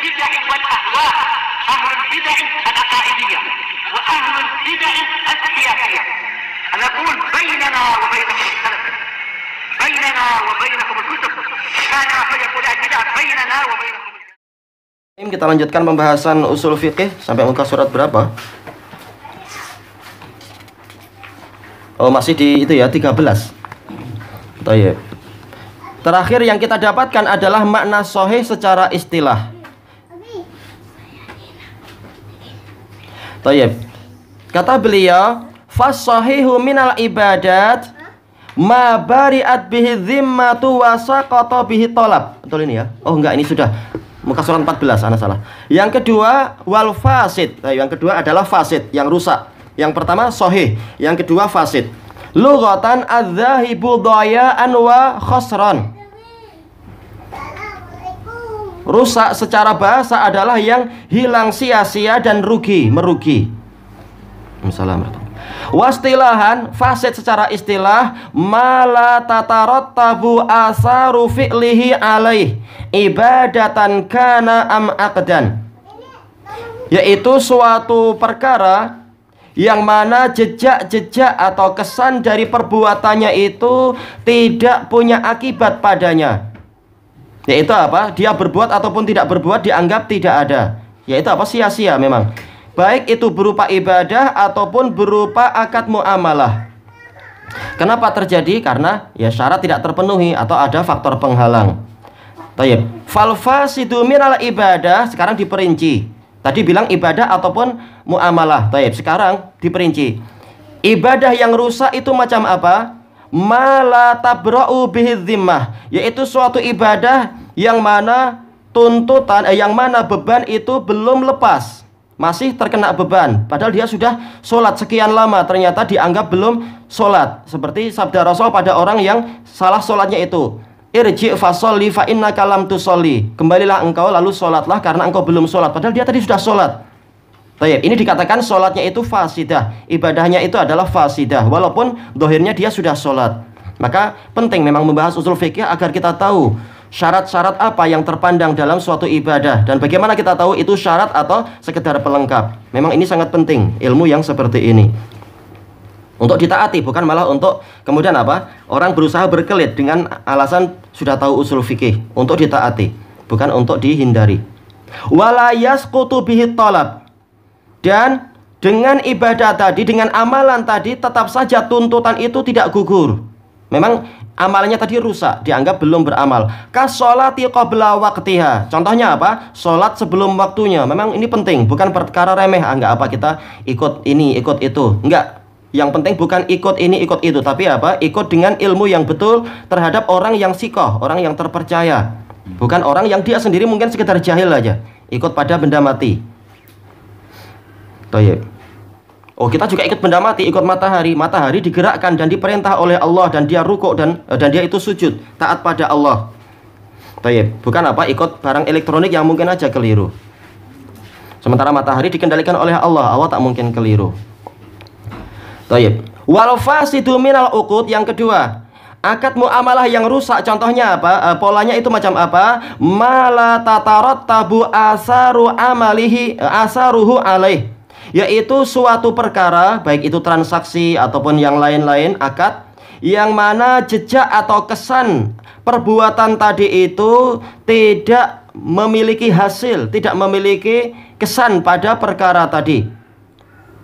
البدع والاهواء اهل البدع العقائديه واهل البدع السياسيه انا اقول بيننا وبينكم السلف بيننا وبينكم الكتب كان فيقول البدع بيننا وبينكم kita lanjutkan pembahasan usul fikih sampai muka surat berapa? Oh, masih di itu ya 13. Tayyib. Terakhir yang kita dapatkan adalah makna sohe secara istilah. Tayyib. Kata beliau, "Fasahihu minal ibadat ma bari'at bihi dhimmatu wa saqata bihi talab." Betul ini ya? Oh enggak, ini sudah muka surat 14, ana salah. Yang kedua wal fasid. Nah, yang kedua adalah fasid yang rusak. Yang pertama sahih, yang kedua fasid. Lughatan adzahibu dhaya'an wa khosron rusak secara bahasa adalah yang hilang sia-sia dan rugi, merugi. Assalamualaikum. Wastilahan fasid secara istilah mala tatarot tabu asaru fi'lihi alaih ibadatan kana am akdan, yaitu suatu perkara yang mana jejak-jejak atau kesan dari perbuatannya itu tidak punya akibat padanya yaitu apa? Dia berbuat ataupun tidak berbuat dianggap tidak ada. Yaitu apa? Sia-sia memang. Baik itu berupa ibadah ataupun berupa akad muamalah. Kenapa terjadi? Karena ya syarat tidak terpenuhi atau ada faktor penghalang. Tayyib. Falfasidu minal ibadah sekarang diperinci. Tadi bilang ibadah ataupun muamalah. Tayyib. Sekarang diperinci. Ibadah yang rusak itu macam apa? malatabrau bihidzimah yaitu suatu ibadah yang mana tuntutan eh, yang mana beban itu belum lepas masih terkena beban padahal dia sudah sholat sekian lama ternyata dianggap belum sholat seperti sabda rasul pada orang yang salah sholatnya itu irji fasolli fa inna kalam tu soli kembalilah engkau lalu sholatlah karena engkau belum sholat padahal dia tadi sudah sholat Tayyib Ini dikatakan sholatnya itu fasidah. Ibadahnya itu adalah fasidah. Walaupun dohirnya dia sudah sholat. Maka penting memang membahas usul fikih agar kita tahu syarat-syarat apa yang terpandang dalam suatu ibadah dan bagaimana kita tahu itu syarat atau sekedar pelengkap. Memang ini sangat penting ilmu yang seperti ini. Untuk ditaati bukan malah untuk kemudian apa? Orang berusaha berkelit dengan alasan sudah tahu usul fikih untuk ditaati, bukan untuk dihindari. Walayas bihi talab dan dengan ibadah tadi, dengan amalan tadi, tetap saja tuntutan itu tidak gugur. Memang amalnya tadi rusak, dianggap belum beramal. Kasolati qabla waktiha. Contohnya apa? Solat sebelum waktunya. Memang ini penting, bukan perkara remeh. Ah, enggak apa kita ikut ini, ikut itu. Enggak. Yang penting bukan ikut ini, ikut itu, tapi apa? Ikut dengan ilmu yang betul terhadap orang yang sikoh, orang yang terpercaya. Bukan orang yang dia sendiri mungkin sekitar jahil aja. Ikut pada benda mati. Tayyib. Oh, kita juga ikut benda mati, ikut matahari. Matahari digerakkan dan diperintah oleh Allah dan dia rukuk dan eh, dan dia itu sujud, taat pada Allah. Tayyib. Bukan apa ikut barang elektronik yang mungkin aja keliru. Sementara matahari dikendalikan oleh Allah, Allah tak mungkin keliru. Tayyib. Wal fasidu minal uqud yang kedua. Akad muamalah yang rusak contohnya apa? E, polanya itu macam apa? Mala tatarat tabu asaru amalihi eh, asaruhu alaih yaitu suatu perkara baik itu transaksi ataupun yang lain-lain akad yang mana jejak atau kesan perbuatan tadi itu tidak memiliki hasil, tidak memiliki kesan pada perkara tadi.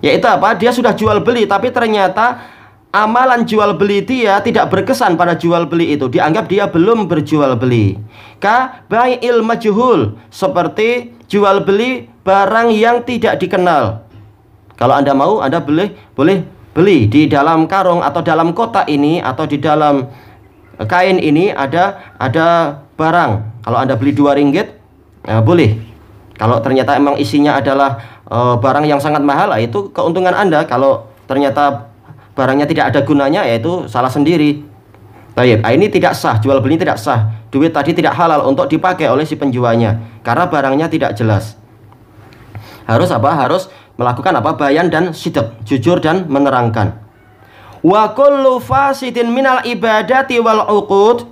Yaitu apa? Dia sudah jual beli tapi ternyata amalan jual beli dia tidak berkesan pada jual beli itu. Dianggap dia belum berjual beli. Ka bai'il majhul seperti jual beli barang yang tidak dikenal. Kalau Anda mau, Anda boleh boleh beli di dalam karung atau dalam kotak ini atau di dalam eh, kain ini ada ada barang. Kalau Anda beli dua ringgit, ya boleh. Kalau ternyata emang isinya adalah e, barang yang sangat mahal, itu keuntungan Anda. Kalau ternyata barangnya tidak ada gunanya, yaitu salah sendiri. Baik, ah, ini tidak sah, jual beli tidak sah. Duit tadi tidak halal untuk dipakai oleh si penjualnya karena barangnya tidak jelas. Harus apa? Harus melakukan apa bayan dan sidq jujur dan menerangkan wa kullu fasidin minal ibadati wal uqud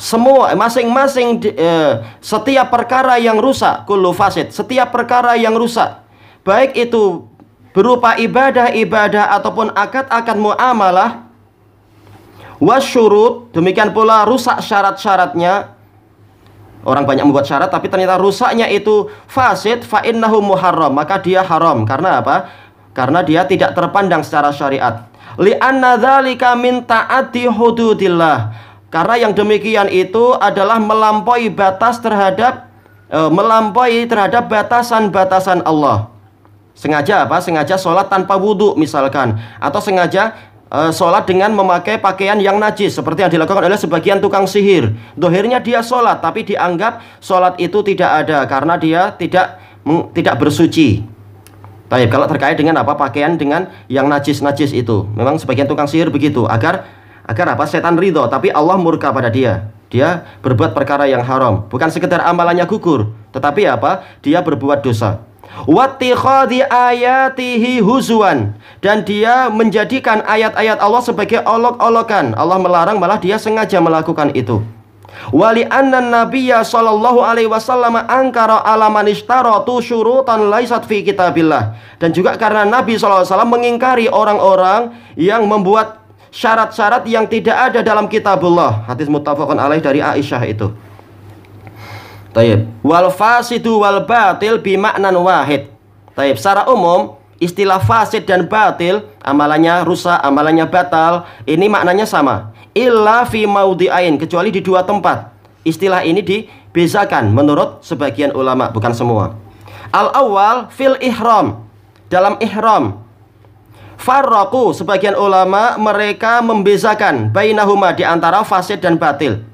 semua masing-masing eh, setiap perkara yang rusak kullu fasid setiap perkara yang rusak baik itu berupa ibadah-ibadah ataupun akad-akad muamalah wasyurut demikian pula rusak syarat-syaratnya Orang banyak membuat syarat tapi ternyata rusaknya itu fasid fa innahu muharram, maka dia haram. Karena apa? Karena dia tidak terpandang secara syariat. Li'anna dzalika min ta'ati hududillah. Karena yang demikian itu adalah melampaui batas terhadap e, melampaui terhadap batasan-batasan Allah. Sengaja apa? Sengaja sholat tanpa wudhu misalkan, atau sengaja uh, sholat dengan memakai pakaian yang najis seperti yang dilakukan oleh sebagian tukang sihir. Dohirnya dia sholat tapi dianggap sholat itu tidak ada karena dia tidak tidak bersuci. Tapi kalau terkait dengan apa pakaian dengan yang najis-najis itu, memang sebagian tukang sihir begitu agar agar apa setan ridho tapi Allah murka pada dia. Dia berbuat perkara yang haram, bukan sekedar amalannya gugur, tetapi apa? Dia berbuat dosa. Wattikhadi ayatihi huzuan dan dia menjadikan ayat-ayat Allah sebagai olok-olokan. Allah melarang malah dia sengaja melakukan itu. Wali anna nabiyya sallallahu alaihi wasallam angkara man ishtaratu syurutan laisat fi kitabillah. Dan juga karena Nabi sallallahu alaihi wasallam mengingkari orang-orang yang membuat syarat-syarat yang tidak ada dalam kitabullah. Hadis muttafaqun alaih dari Aisyah itu. Taib. Wal fasidu wal batil bimaknan wahid. Taib. Secara umum istilah fasid dan batil amalannya rusak, amalannya batal, ini maknanya sama. Illa fi maudiain kecuali di dua tempat. Istilah ini dibezakan menurut sebagian ulama, bukan semua. Al awal fil ihram. Dalam ihram Farroku sebagian ulama mereka membezakan bainahuma di antara fasid dan batil.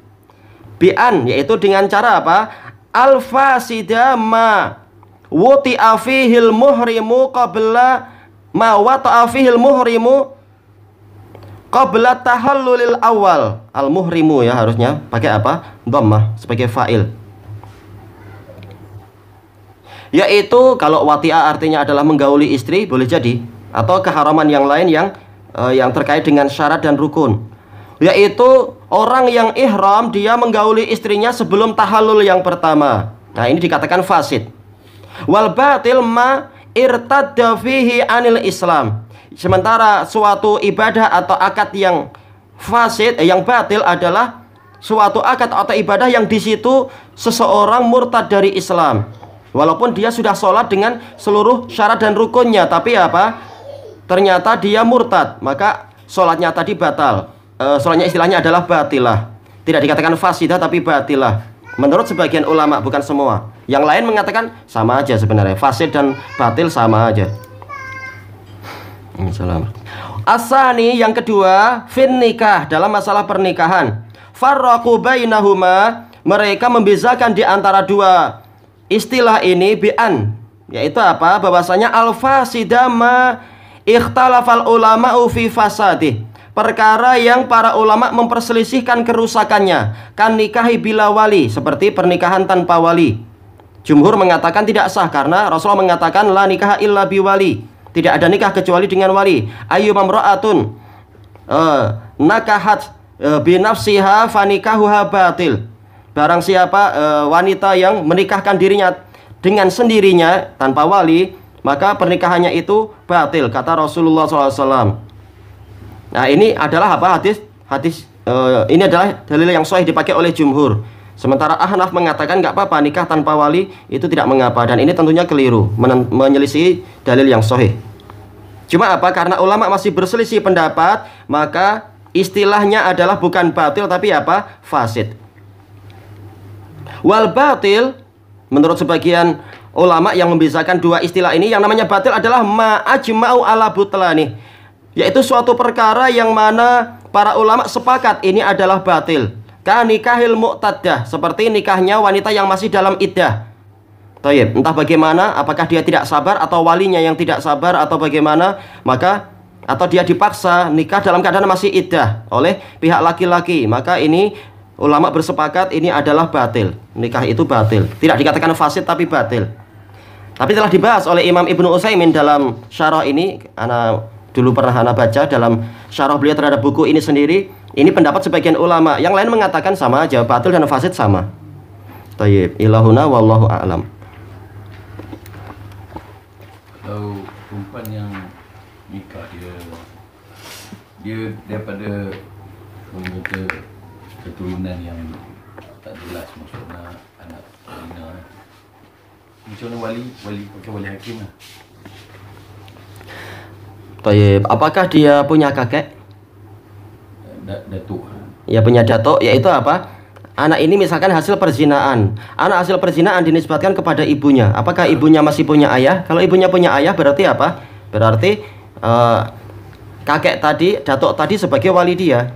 Bi'an yaitu dengan cara apa? al-fasida ma wuti'a fihil muhrimu qabla ma wata'a fihil muhrimu qabla tahallulil awal al muhrimu ya harusnya pakai apa dhammah sebagai fa'il yaitu kalau wati'a artinya adalah menggauli istri boleh jadi atau keharaman yang lain yang uh, yang terkait dengan syarat dan rukun yaitu Orang yang ihram dia menggauli istrinya sebelum tahallul yang pertama. Nah, ini dikatakan fasid. Wal batil ma irtadda fihi anil Islam. Sementara suatu ibadah atau akad yang fasid eh, yang batil adalah suatu akad atau ibadah yang di situ seseorang murtad dari Islam. Walaupun dia sudah sholat dengan seluruh syarat dan rukunnya, tapi apa? Ternyata dia murtad, maka sholatnya tadi batal uh, soalnya istilahnya adalah batilah. Tidak dikatakan fasidah tapi batilah. Menurut sebagian ulama bukan semua. Yang lain mengatakan sama aja sebenarnya. Fasid dan batil sama aja. Asani yang kedua, fin nikah dalam masalah pernikahan. Farraqu bainahuma, mereka membezakan di antara dua istilah ini bi'an yaitu apa? bahwasanya al-fasidama ikhtalafal ulama fi fasadih perkara yang para ulama memperselisihkan kerusakannya kan nikahi bila wali seperti pernikahan tanpa wali jumhur mengatakan tidak sah karena Rasulullah mengatakan la nikah illa biwali tidak ada nikah kecuali dengan wali ayu mamra'atun uh, eh, nakahat uh, eh, binafsiha fani batil barang siapa uh, wanita yang menikahkan dirinya dengan sendirinya tanpa wali maka pernikahannya itu batil kata Rasulullah SAW Nah, ini adalah apa hadis hadis uh, ini adalah dalil yang sahih dipakai oleh jumhur. Sementara Ahnaf mengatakan nggak apa-apa nikah tanpa wali itu tidak mengapa dan ini tentunya keliru menyelisih dalil yang sahih. Cuma apa? Karena ulama masih berselisih pendapat, maka istilahnya adalah bukan batil tapi apa? fasid. Wal batil menurut sebagian ulama yang membisakan dua istilah ini yang namanya batil adalah ma'ajma'u ala butlani yaitu suatu perkara yang mana para ulama sepakat ini adalah batil. nikah nikahil mu'taddah, seperti nikahnya wanita yang masih dalam iddah. Toyib, entah bagaimana, apakah dia tidak sabar atau walinya yang tidak sabar atau bagaimana, maka atau dia dipaksa nikah dalam keadaan masih iddah oleh pihak laki-laki, maka ini ulama bersepakat ini adalah batil. Nikah itu batil. Tidak dikatakan fasid tapi batil. Tapi telah dibahas oleh Imam Ibnu Utsaimin dalam syarah ini, ana dulu pernah anak baca dalam syarah beliau terhadap buku ini sendiri, ini pendapat sebagian ulama. Yang lain mengatakan sama aja, batil dan fasid sama. Tayyib, ilahuna wallahu a'lam. Kalau perempuan yang nikah dia dia daripada pemuda keturunan yang tak jelas maksudnya anak Zina macam mana wali wali pakai wali hakim lah Taib. Apakah dia punya kakek? Datuk. Ya punya datuk, yaitu apa? Anak ini misalkan hasil perzinaan. Anak hasil perzinaan dinisbatkan kepada ibunya. Apakah ibunya masih punya ayah? Kalau ibunya punya ayah berarti apa? Berarti uh, kakek tadi, datuk tadi sebagai wali dia.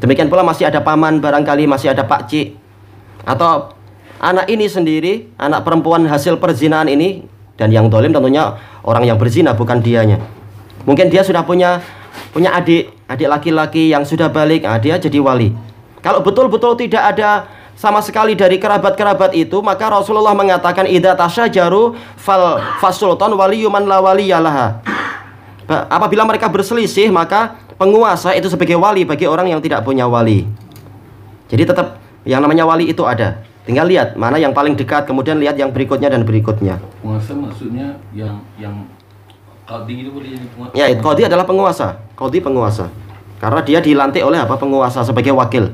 Demikian pula masih ada paman barangkali masih ada Pak pakcik. Atau anak ini sendiri, anak perempuan hasil perzinaan ini dan yang dolim tentunya orang yang berzina bukan dianya. Mungkin dia sudah punya punya adik, adik laki-laki yang sudah balik, nah, dia jadi wali. Kalau betul-betul tidak ada sama sekali dari kerabat-kerabat itu, maka Rasulullah mengatakan idza tasyajaru fal fasultan waliyuman la waliyalaha. Apabila mereka berselisih, maka penguasa itu sebagai wali bagi orang yang tidak punya wali. Jadi tetap yang namanya wali itu ada. Tinggal lihat mana yang paling dekat, kemudian lihat yang berikutnya dan berikutnya. Penguasa maksudnya yang yang Kodi itu boleh jadi penguasa. Ya, kodi adalah penguasa. Kodi penguasa. Karena dia dilantik oleh apa? Penguasa sebagai wakil.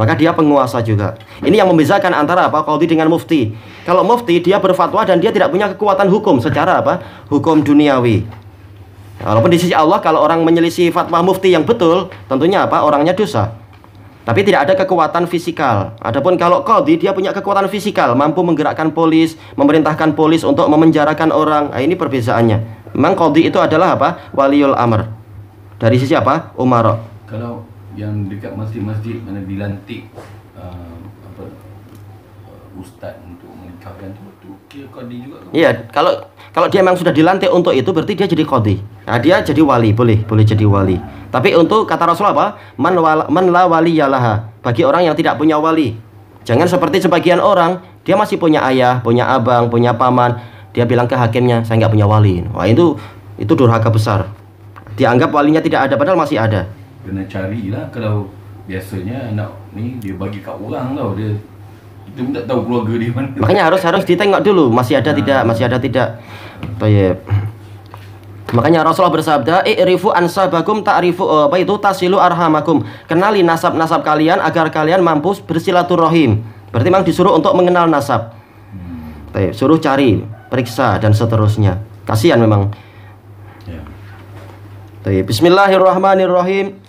Maka dia penguasa juga. Ini yang membedakan antara apa? Kodi dengan mufti. Kalau mufti dia berfatwa dan dia tidak punya kekuatan hukum secara apa? Hukum duniawi. Ya, walaupun di sisi Allah kalau orang menyelisih fatwa mufti yang betul, tentunya apa? Orangnya dosa. Tapi tidak ada kekuatan fisikal. Adapun kalau kodi dia punya kekuatan fisikal, mampu menggerakkan polis, memerintahkan polis untuk memenjarakan orang. Nah, ini perbezaannya. Memang kodi itu adalah apa? Waliul amr. Dari sisi apa? Umaro. Kalau yang dekat masjid-masjid mana dilantik uh, apa uh, ustaz untuk menikahkan itu? kira kodi juga Iya, kalau kalau dia memang sudah dilantik untuk itu berarti dia jadi kodi. Nah, dia jadi wali, boleh, boleh jadi wali. Tapi untuk kata Rasul apa? Man, wala, man la wali yalaha. Bagi orang yang tidak punya wali. Jangan seperti sebagian orang, dia masih punya ayah, punya abang, punya paman, dia bilang ke hakimnya saya nggak punya wali wah itu itu durhaka besar dianggap walinya tidak ada padahal masih ada kena carilah kalau biasanya nak ni dia bagi kat orang tau dia kita pun tak tahu keluarga dia mana makanya harus harus ditengok dulu masih ada ha. Ah. tidak masih ada tidak Tayyib Makanya Rasulullah bersabda, "I'rifu ansabakum ta'rifu eh, apa itu tasilu arhamakum." Kenali nasab-nasab kalian agar kalian mampu bersilaturahim. Berarti memang disuruh untuk mengenal nasab. Tayyib, hmm. suruh cari periksa dan seterusnya kasihan memang ya. Bismillahirrahmanirrahim